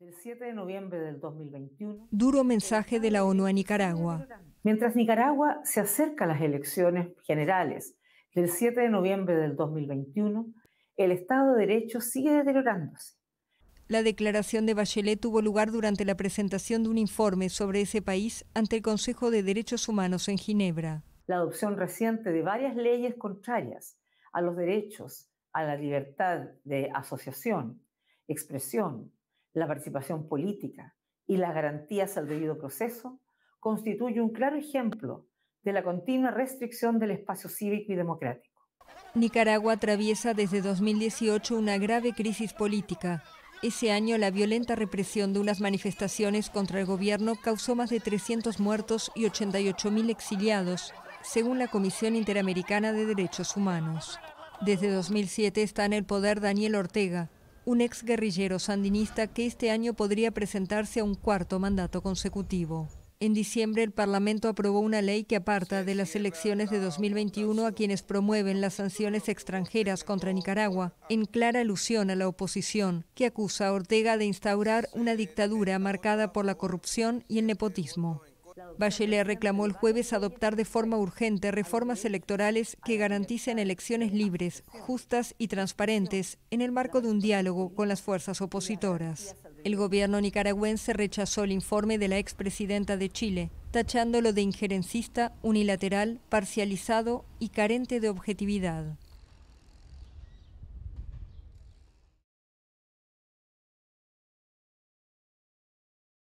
del 7 de noviembre del 2021. Duro mensaje de la ONU a Nicaragua. Mientras Nicaragua se acerca a las elecciones generales del 7 de noviembre del 2021, el Estado de Derecho sigue deteriorándose. La declaración de Bachelet tuvo lugar durante la presentación de un informe sobre ese país ante el Consejo de Derechos Humanos en Ginebra. La adopción reciente de varias leyes contrarias a los derechos, a la libertad de asociación, expresión, la participación política y las garantías al debido proceso constituyen un claro ejemplo de la continua restricción del espacio cívico y democrático. Nicaragua atraviesa desde 2018 una grave crisis política. Ese año la violenta represión de unas manifestaciones contra el gobierno causó más de 300 muertos y 88.000 exiliados, según la Comisión Interamericana de Derechos Humanos. Desde 2007 está en el poder Daniel Ortega, un ex guerrillero sandinista que este año podría presentarse a un cuarto mandato consecutivo. En diciembre el Parlamento aprobó una ley que aparta de las elecciones de 2021 a quienes promueven las sanciones extranjeras contra Nicaragua, en clara alusión a la oposición, que acusa a Ortega de instaurar una dictadura marcada por la corrupción y el nepotismo. Bachelet reclamó el jueves adoptar de forma urgente reformas electorales que garanticen elecciones libres, justas y transparentes en el marco de un diálogo con las fuerzas opositoras. El gobierno nicaragüense rechazó el informe de la expresidenta de Chile, tachándolo de injerencista, unilateral, parcializado y carente de objetividad.